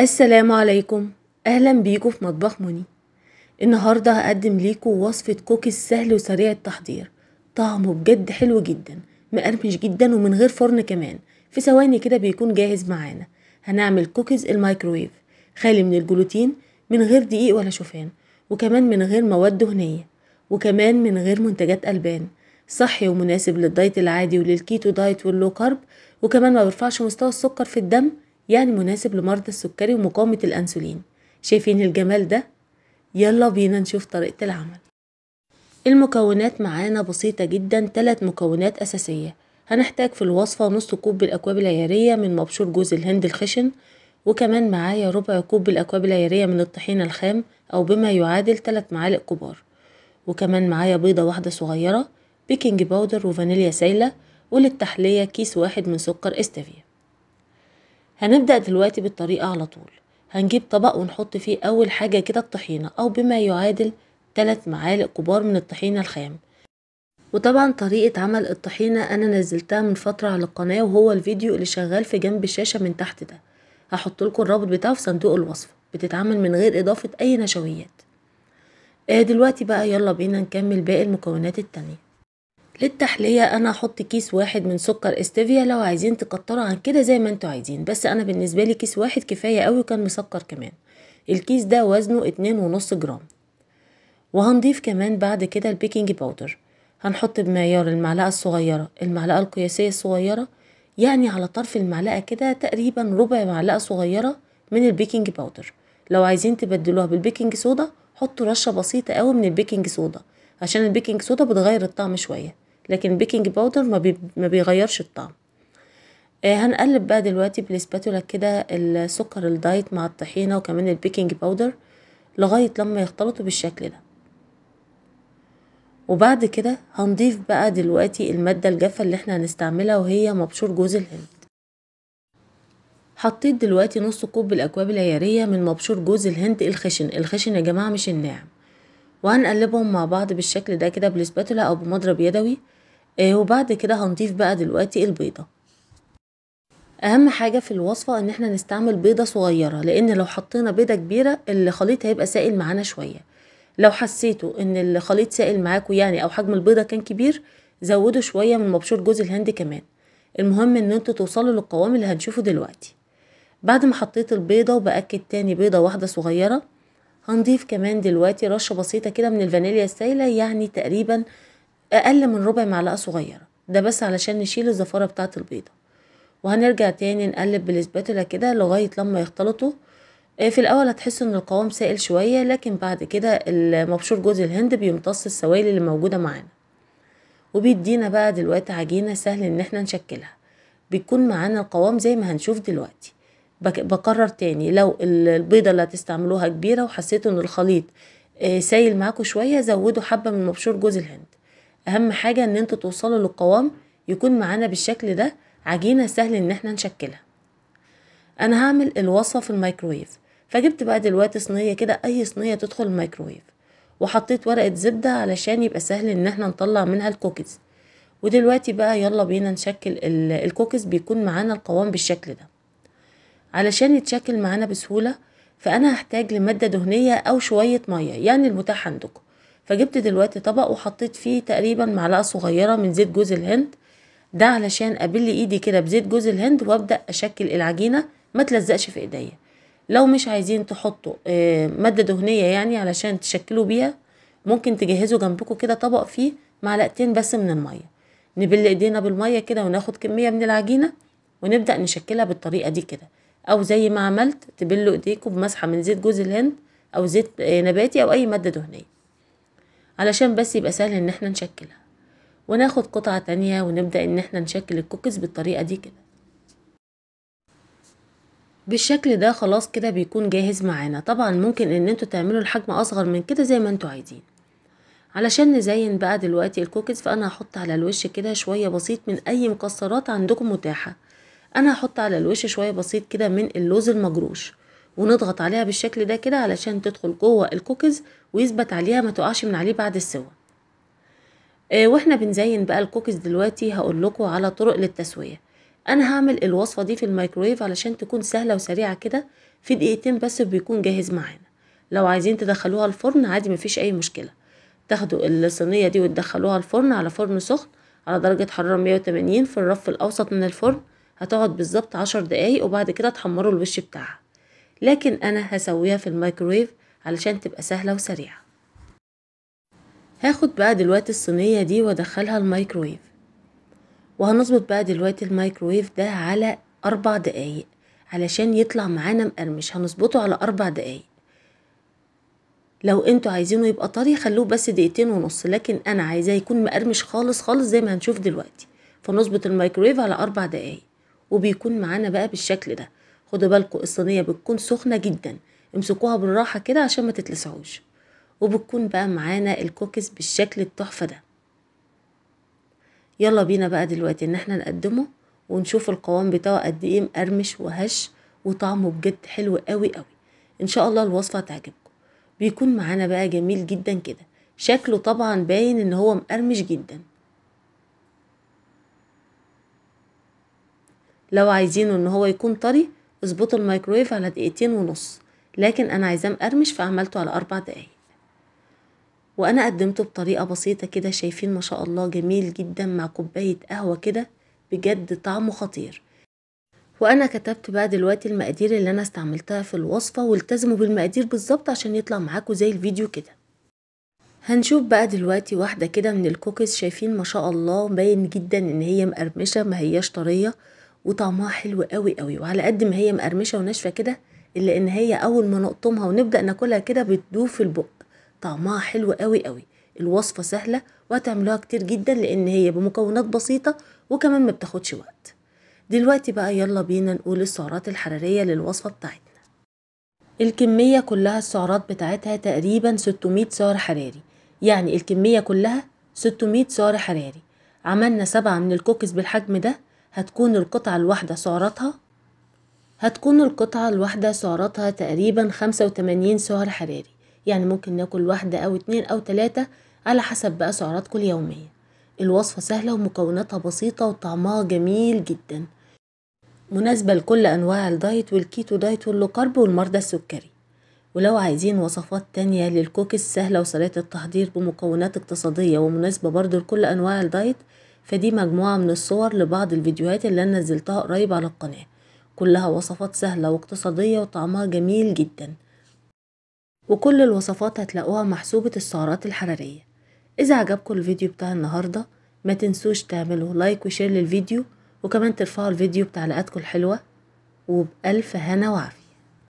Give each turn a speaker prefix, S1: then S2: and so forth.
S1: السلام عليكم اهلا بيكم في مطبخ موني النهارده هقدم ليكم وصفه كوكيز سهل وسريع التحضير طعمه بجد حلو جدا مقرمش جدا ومن غير فرن كمان في ثواني كده بيكون جاهز معانا هنعمل كوكيز الميكرويف خالي من الجلوتين من غير دقيق ولا شوفان وكمان من غير مواد دهنيه وكمان من غير منتجات البان صحي ومناسب للدايت العادي وللكيتو دايت واللو كارب وكمان ما بيرفعش مستوى السكر في الدم يعني مناسب لمرضى السكري ومقاومة الأنسولين شايفين الجمال ده؟ يلا بينا نشوف طريقة العمل المكونات معانا بسيطة جدا تلات مكونات أساسية هنحتاج في الوصفة نص كوب بالأكواب العيارية من مبشور جوز الهند الخشن وكمان معايا ربع كوب بالأكواب العيارية من الطحين الخام أو بما يعادل تلات معالق كبار وكمان معايا بيضة واحدة صغيرة بيكنج باودر وفانيليا سايلة وللتحلية كيس واحد من سكر استافيا هنبدأ دلوقتي بالطريقة على طول هنجيب طبق ونحط فيه أول حاجة كده الطحينة أو بما يعادل 3 معالق كبار من الطحينة الخام وطبعا طريقة عمل الطحينة أنا نزلتها من فترة على القناة وهو الفيديو اللي شغال في جنب الشاشة من تحت ده هحطلكوا الرابط بتاعه في صندوق الوصف بتتعمل من غير إضافة أي نشويات آه، دلوقتي بقى يلا بينا نكمل باقي المكونات التانية للتحلية انا هحط كيس واحد من سكر استيفيا لو عايزين تكتروا عن كده زي ما انتوا عايزين بس انا بالنسبة لي كيس واحد كفاية قوي وكان مسكر كمان الكيس ده وزنه اتنين ونص جرام وهنضيف كمان بعد كده البيكنج باودر هنحط بمعيار المعلقة الصغيرة المعلقة القياسية الصغيرة يعني على طرف المعلقة كده تقريبا ربع معلقة صغيرة من البيكنج باودر لو عايزين تبدلوها بالبيكنج صودا حطوا رشة بسيطة قوي من البيكنج صودا عشان البيكنج صودا بتغير الطعم شوية لكن بيكنج باودر ما, بي ما بيغيرش الطعم آه، هنقلب بقى دلوقتي بالاسباتولا كده السكر الدايت مع الطحينه وكمان البيكنج باودر لغايه لما يختلطوا بالشكل ده وبعد كده هنضيف بقى دلوقتي الماده الجافه اللي احنا هنستعملها وهي مبشور جوز الهند حطيت دلوقتي نص كوب الاكواب العياريه من مبشور جوز الهند الخشن الخشن يا جماعه مش الناعم وهنقلبهم مع بعض بالشكل ده كده بالسباتولا او بمضرب يدوي آه، وبعد كده هنضيف بقى دلوقتي البيضة اهم حاجة في الوصفة ان احنا نستعمل بيضة صغيرة لان لو حطينا بيضة كبيرة الخليط هيبقى سائل معانا شوية لو حسيتوا ان الخليط سائل معاكوا يعني او حجم البيضة كان كبير زودوا شوية من مبشور جوز الهند كمان المهم ان انتوا توصلوا للقوام اللي هنشوفه دلوقتي بعد ما حطيت البيضة وبأكد تاني بيضة واحدة صغيرة هنضيف كمان دلوقتي رشة بسيطة كده من الفانيليا السايلة يعني تقريبا أقل من ربع معلقة صغيرة ده بس علشان نشيل الزفارة بتاعة البيضة وهنرجع تاني نقلب بالاسباتولا كده لغاية لما يختلطوا آه، في الأول هتحس إن القوام سائل شوية لكن بعد كده المبشور جوز الهند بيمتص السوائل اللي موجودة معانا وبيدينا بقى دلوقتي عجينة سهل إن احنا نشكلها بيكون معانا القوام زي ما هنشوف دلوقتي بكرر تاني لو البيضة اللي هتستعملوها كبيرة وحسيت ان الخليط آه، سايل معاكم شوية زودوا حبة من مبشور جوز الهند اهم حاجة ان انتوا توصلوا للقوام يكون معانا بالشكل ده عجينة سهل ان احنا نشكلها انا هعمل الوصفة في الميكرويف فجبت بقى دلوقتي صينية كده اي صينية تدخل الميكرويف وحطيت ورقة زبدة علشان يبقى سهل ان احنا نطلع منها الكوكيز ودلوقتي بقى يلا بينا نشكل الكوكيز بيكون معانا القوام بالشكل ده علشان يتشكل معانا بسهولة فأنا هحتاج لمادة دهنية أو شوية مية يعني المتاح عندكم فجبت دلوقتي طبق وحطيت فيه تقريبا معلقة صغيرة من زيت جوز الهند ده علشان أبل إيدي كده بزيت جوز الهند وأبدأ أشكل العجينة ما تلزقش في إيديا لو مش عايزين تحطوا آه، مادة دهنية يعني علشان تشكلوا بيها ممكن تجهزوا جنبكم كده طبق فيه معلقتين بس من المية نبل ايدينا بالمية كده وناخد كمية من العجينة ونبدأ نشكلها بالطريقة دي كده او زي ما عملت تبلوا ايديكم بمسحه من زيت جوز الهند او زيت آه، نباتي او اي ماده دهنيه علشان بس يبقى سهل ان احنا نشكلها وناخد قطعه تانية ونبدا ان احنا نشكل الكوكيز بالطريقه دي كده بالشكل ده خلاص كده بيكون جاهز معانا طبعا ممكن ان انتوا تعملوا الحجم اصغر من كده زي ما انتوا عايزين علشان نزين بقى دلوقتي الكوكيز فانا هحط على الوش كده شويه بسيط من اي مكسرات عندكم متاحه انا هحط على الوش شويه بسيط كده من اللوز المجروش ونضغط عليها بالشكل ده كده علشان تدخل جوه الكوكيز ويثبت عليها ما تقعش من عليه بعد السوا آه واحنا بنزين بقى الكوكيز دلوقتي هقول لكم على طرق للتسويه انا هعمل الوصفه دي في الميكرويف علشان تكون سهله وسريعه كده في دقيقتين بس بيكون جاهز معانا لو عايزين تدخلوها الفرن عادي مفيش اي مشكله تاخدوا الصينيه دي وتدخلوها الفرن على فرن سخن على درجه حراره 180 في الرف الاوسط من الفرن هتقعد بالظبط عشر دقايق وبعد كده تحمروا الوش بتاعها لكن انا هسويها في الميكرويف علشان تبقى سهلة وسريعة هاخد بقى دلوقتي الصينية دي وادخلها الميكرويف وهنظبط بقى دلوقتي الميكرويف ده على اربع دقايق علشان يطلع معانا مقرمش هنظبطه على اربع دقايق لو انتوا عايزينه يبقى طري خلوه بس دقيقتين ونص لكن انا عايزاه يكون مقرمش خالص خالص زي ما هنشوف دلوقتي فنظبط الميكرويف على اربع دقايق وبيكون معانا بقى بالشكل ده خدوا بالكوا الصينيه بتكون سخنه جدا امسكوها بالراحه كده عشان ما تتلسعوش وبتكون بقى معانا الكوكيز بالشكل التحفه ده يلا بينا بقى دلوقتي ان احنا نقدمه ونشوف القوام بتاعه قد ايه مقرمش وهش وطعمه بجد حلو قوي قوي ان شاء الله الوصفه تعجبكم بيكون معانا بقى جميل جدا كده شكله طبعا باين ان هو مقرمش جدا لو عايزينه ان هو يكون طري اظبطوا الميكرويف على دقيقتين ونص لكن انا عايزاه مقرمش فعملته على اربع دقايق وانا قدمته بطريقه بسيطه كده شايفين ما شاء الله جميل جدا مع كوبايه قهوه كده بجد طعمه خطير وانا كتبت بقى دلوقتي المقادير اللي انا استعملتها في الوصفه والتزموا بالمقادير بالظبط عشان يطلع معاكم زي الفيديو كده هنشوف بقى دلوقتي واحده كده من الكوكيز شايفين ما شاء الله باين جدا ان هي مقرمشه ما هياش طريه وطعمها حلو قوي قوي وعلى قد ما هي مقرمشه وناشفه كده الا ان هي اول ما نقطمها ونبدا ناكلها كده بتدوب في البق طعمها حلو قوي قوي الوصفه سهله وهتعملوها كتير جدا لان هي بمكونات بسيطه وكمان ما بتاخدش وقت دلوقتي بقى يلا بينا نقول السعرات الحراريه للوصفه بتاعتنا الكميه كلها السعرات بتاعتها تقريبا 600 سعر حراري يعني الكميه كلها 600 سعر حراري عملنا سبعة من الكوكيز بالحجم ده هتكون القطعة الواحدة سعراتها هتكون القطعة الواحدة سعراتها تقريبا خمسة وتمانين سعر حراري يعني ممكن ناكل واحدة أو اتنين أو تلاتة على حسب بقى سعراتكم اليومية الوصفة سهلة ومكوناتها بسيطة وطعمها جميل جدا مناسبة لكل أنواع الدايت والكيتو دايت واللوكارب والمرضى السكري ولو عايزين وصفات تانية للكوكس سهلة وسريعة التحضير بمكونات اقتصادية ومناسبة برضو لكل أنواع الدايت فدي مجموعة من الصور لبعض الفيديوهات اللي انا نزلتها قريب على القناة كلها وصفات سهلة واقتصادية وطعمها جميل جدا وكل الوصفات هتلاقوها محسوبة السعرات الحرارية اذا عجبكم الفيديو بتاع النهاردة ما تنسوش تعملوا لايك وشير للفيديو وكمان ترفعوا الفيديو بتعليقاتكم الحلوة وبألف هنا وعافية